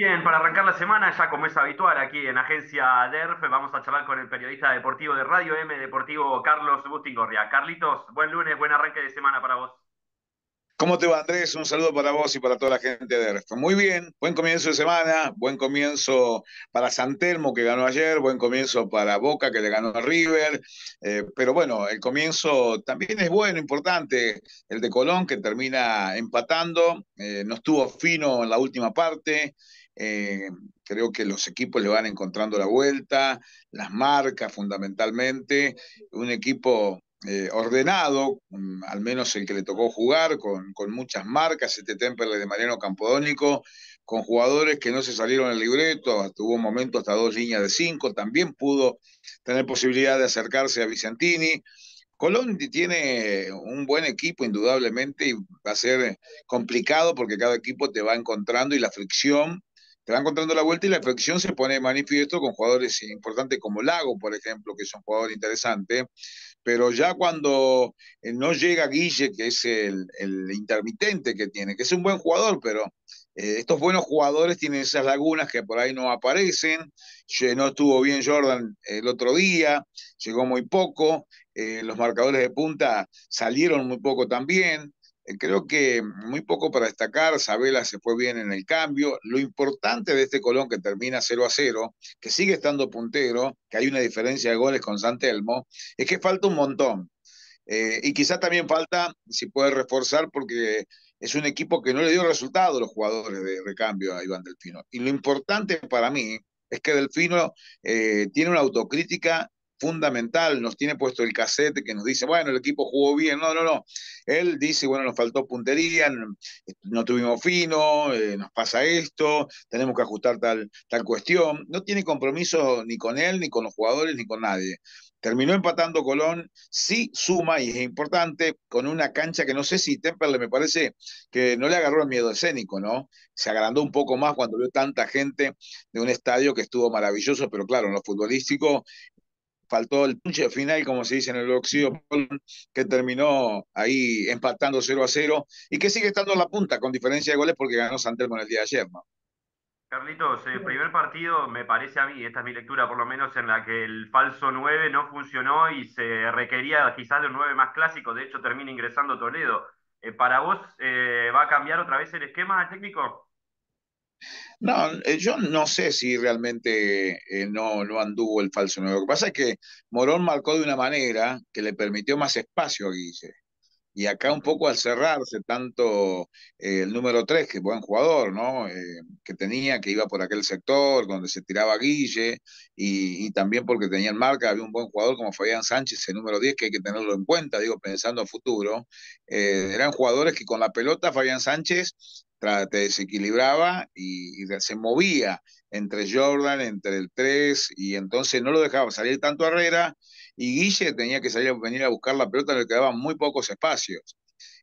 Bien, para arrancar la semana, ya como es habitual aquí en Agencia DERF, vamos a charlar con el periodista deportivo de Radio M Deportivo, Carlos Bustingorria. Carlitos, buen lunes, buen arranque de semana para vos. ¿Cómo te va, Andrés? Un saludo para vos y para toda la gente de DERF. Muy bien, buen comienzo de semana, buen comienzo para San Telmo, que ganó ayer, buen comienzo para Boca, que le ganó a River. Eh, pero bueno, el comienzo también es bueno, importante. El de Colón, que termina empatando, eh, no estuvo fino en la última parte. Eh, creo que los equipos le van encontrando la vuelta, las marcas fundamentalmente, un equipo eh, ordenado, mm, al menos el que le tocó jugar, con, muchas marcas, este temple de Mariano Campodónico, con jugadores que no se salieron del libreto, tuvo un momento hasta dos líneas de cinco, también pudo tener posibilidad de acercarse a Vicentini. Colón tiene un buen equipo, indudablemente, y va a ser complicado porque cada equipo te va encontrando y la fricción se va encontrando la vuelta y la infección se pone manifiesto con jugadores importantes como Lago, por ejemplo, que es un jugador interesante, pero ya cuando eh, no llega Guille, que es el, intermitente que tiene, que es un buen jugador, pero eh, estos buenos jugadores tienen esas lagunas que por ahí no aparecen, no estuvo bien Jordan eh, el otro día, llegó muy poco, los marcadores de punta salieron muy poco también, eh, creo que muy poco para destacar, Sabela se fue bien en el cambio. Lo importante de este Colón que termina 0 a 0, que sigue estando puntero, que hay una diferencia de goles con Santelmo, es que falta un montón. Eh, y quizás también falta, si puede reforzar, porque es un equipo que no le dio resultado a los jugadores de recambio a Iván Delfino. Y lo importante para mí es que Delfino eh, tiene una autocrítica fundamental, nos tiene puesto el cassette que nos dice, bueno, el equipo jugó bien, no, no, no. Él dice, bueno, nos faltó puntería, no, tuvimos fino, eh, nos pasa esto, tenemos que ajustar tal, tal cuestión. No tiene compromiso ni con él, ni con los jugadores, ni con nadie. Terminó empatando Colón, sí suma y es importante, con una cancha que no sé si le me parece que no le agarró el miedo escénico, ¿no? Se agrandó un poco más cuando vio tanta gente de un estadio que estuvo maravilloso, pero claro, en lo futbolístico faltó el punche final, como se dice en el óxido, que terminó ahí empatando 0 a 0 y que sigue estando en la punta con diferencia de goles porque ganó Santelmo en el día de ayer. ¿no? Carlitos, el eh, primer partido me parece a mí, esta es mi lectura por lo menos, en la que el falso 9 no funcionó y se requería quizás de un 9 más clásico, de hecho termina ingresando Toledo. Eh, ¿Para vos eh, va a cambiar otra vez el esquema técnico? No, eh, yo no sé si realmente eh, no, anduvo el falso número Lo que pasa es que Morón marcó de una manera que le permitió más espacio a Guille. Y acá un poco al cerrarse tanto eh, el número 3, que buen jugador, ¿no? que tenía, que iba por aquel sector donde se tiraba Guille, y, también porque tenía en marca, había un buen jugador como Fabián Sánchez, el número 10, que hay que tenerlo en cuenta, digo, pensando a futuro. eran jugadores que con la pelota Fabián Sánchez te desequilibraba y, se movía entre Jordan, entre el 3, y entonces no lo dejaba salir tanto Herrera, y Guille tenía que salir a venir a buscar la pelota, le quedaban muy pocos espacios.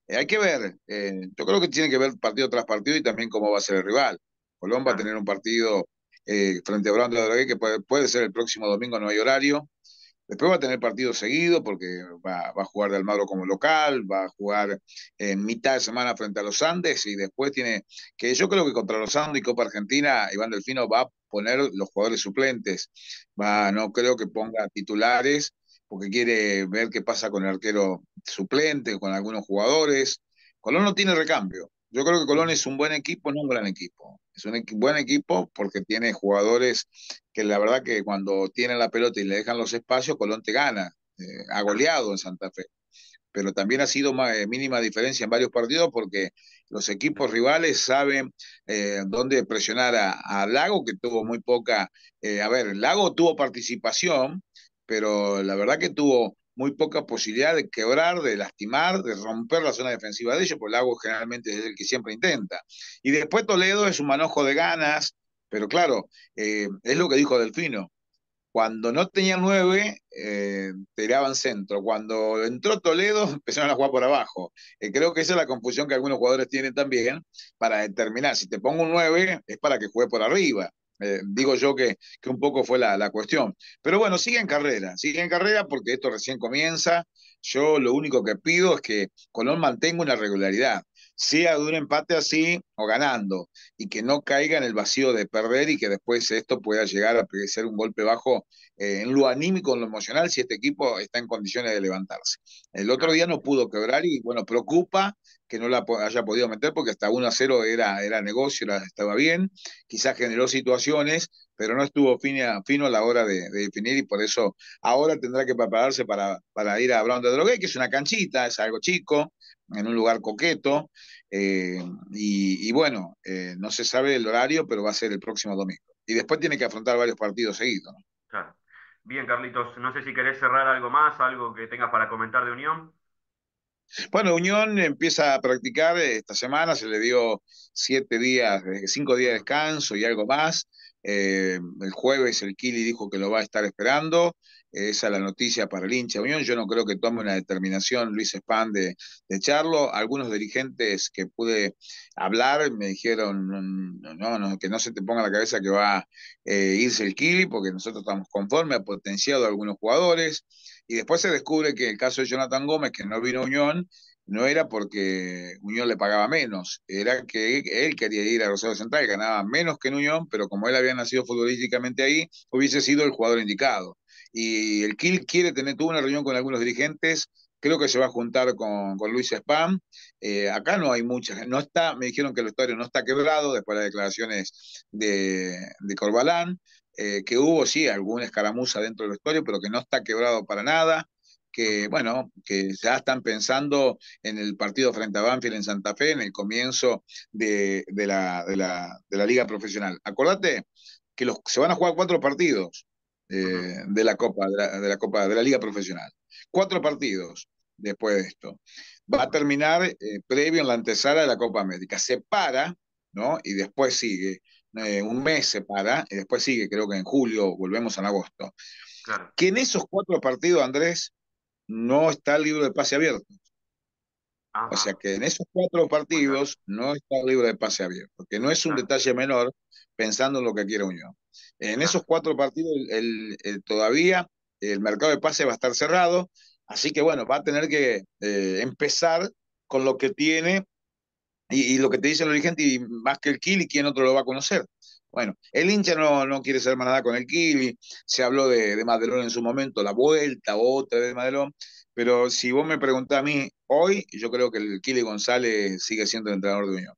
Eh, hay que ver, eh, yo creo que tiene que ver partido tras partido y también cómo va a ser el rival. Colón va a tener un partido eh, frente a Brando de que puede, puede, ser el próximo domingo, no hay horario, Después va a tener partido seguido porque va, a jugar de Almagro como local, va a jugar en mitad de semana frente a los Andes y después tiene que yo creo que contra los Andes y Copa Argentina Iván Delfino va a poner los jugadores suplentes, va no creo que ponga titulares porque quiere ver qué pasa con el arquero suplente, con algunos jugadores. Colón no tiene recambio. Yo creo que Colón es un buen equipo, no un gran equipo. Es un buen equipo porque tiene jugadores que la verdad que cuando tienen la pelota y le dejan los espacios, Colón te gana, eh, ha goleado en Santa Fe. Pero también ha sido eh, mínima diferencia en varios partidos porque los equipos rivales saben eh, dónde presionar a, a, Lago, que tuvo muy poca, a ver, Lago tuvo participación, pero la verdad que tuvo muy poca posibilidad de quebrar, de lastimar, de romper la zona defensiva de ellos, porque Lago generalmente es el que siempre intenta. Y después Toledo es un manojo de ganas, pero claro, eh, es lo que dijo Delfino. Cuando no tenía nueve, tiraban eh, centro. Cuando entró Toledo, empezaron a jugar por abajo. Eh, creo que esa es la confusión que algunos jugadores tienen también para determinar. Si te pongo un nueve, es para que juegue por arriba. digo yo que, un poco fue la, la, cuestión. Pero bueno, sigue en carrera, sigue en carrera porque esto recién comienza. Yo lo único que pido es que Colón mantenga una regularidad sea de un empate así o ganando, y que no caiga en el vacío de perder y que después esto pueda llegar a ser un golpe bajo eh, en lo anímico, en lo emocional, si este equipo está en condiciones de levantarse. El otro día no pudo quebrar y bueno, preocupa que no la haya podido meter porque hasta 1 a 0 era, era negocio, estaba bien, quizás generó situaciones, pero no estuvo fino, fino a la hora de, definir y por eso ahora tendrá que prepararse para, para ir a Brown de Drogué, que es una canchita, es algo chico, en un lugar coqueto, eh, y, bueno, eh, no se sabe el horario, pero va a ser el próximo domingo. Y después tiene que afrontar varios partidos seguidos. Bien, Carlitos, no sé si querés cerrar algo más, algo que tengas para comentar de Unión. Bueno, Unión empieza a practicar eh, esta semana, se le dio siete días, cinco días de descanso y algo más. Eh, el jueves el Kili dijo que lo va a estar esperando. esa es la noticia para el hincha Unión. Yo no creo que tome una determinación Luis Spam de, echarlo. Algunos dirigentes que pude hablar me dijeron no, no, que no se te ponga la cabeza que va a eh, irse el Kili porque nosotros estamos conformes, ha potenciado a algunos jugadores. Y después se descubre que el caso de Jonathan Gómez, que no vino a Unión, no era porque Unión le pagaba menos, era que él quería ir a Rosario Central, ganaba menos que en Unión, pero como él había nacido futbolísticamente ahí, hubiese sido el jugador indicado. Y el Kill quiere tener, tuvo una reunión con algunos dirigentes, creo que se va a juntar con, Luis Spam. Eh, acá no hay muchas, no está, me dijeron que el estadio no está quebrado después de las declaraciones de, de Corbalán, eh, que hubo, sí, alguna escaramuza dentro del vestuario, pero que no está quebrado para nada, que bueno, que ya están pensando en el partido frente a Banfield en Santa Fe, en el comienzo de, de, la, liga profesional. Acordate que los, se van a jugar cuatro partidos eh, de la Copa, de la, Copa, de la Liga Profesional. Cuatro partidos después de esto. Va a terminar eh, previo en la antesala de la Copa América. Se para, ¿no? Y después sigue. Eh, un mes se para, y después sigue, creo que en julio, volvemos en agosto. Que en esos cuatro partidos, Andrés, no está el libro de pase abierto. O sea que en esos cuatro partidos no está el libro de pase abierto, que no es un detalle menor pensando en lo que quiere Unión. En esos cuatro partidos el, todavía el mercado de pase va a estar cerrado, así que bueno, va a tener que eh, empezar con lo que tiene y, lo que te dice el dirigente, y más que el Kili, ¿quién otro lo va a conocer? Bueno, el hincha no, no quiere ser más nada con el Kili, se habló de, de Madelón en su momento, la vuelta, otra de Madelón, pero si vos me preguntás a mí hoy, yo creo que el Kili González sigue siendo el entrenador de Unión.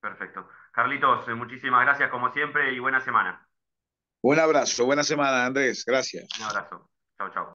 Perfecto. Carlitos, eh, muchísimas gracias como siempre y buena semana. Un abrazo, buena semana Andrés, gracias. Un abrazo, chao, chao.